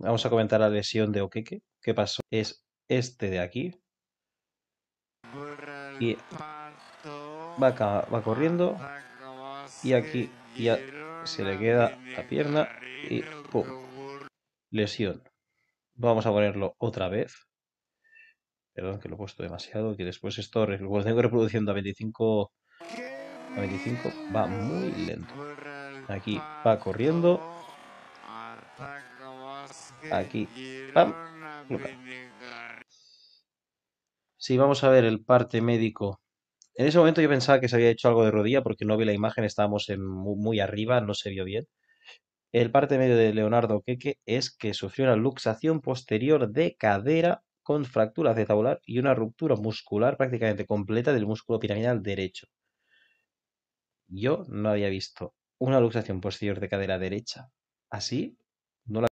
Vamos a comentar la lesión de Okeke. ¿Qué pasó? Es este de aquí. Y va, corriendo. Y aquí ya se le queda la pierna. Y ¡pum! Lesión. Vamos a ponerlo otra vez. Perdón que lo he puesto demasiado. Que después esto lo tengo reproduciendo a 25. A 25 va muy lento. Aquí va corriendo aquí. Sí, vamos a ver el parte médico. En ese momento yo pensaba que se había hecho algo de rodilla porque no vi la imagen, estábamos en muy, arriba, no se vio bien. El parte medio de Leonardo Queque es que sufrió una luxación posterior de cadera con fractura acetabular y una ruptura muscular prácticamente completa del músculo piramidal derecho. Yo no había visto una luxación posterior de cadera derecha así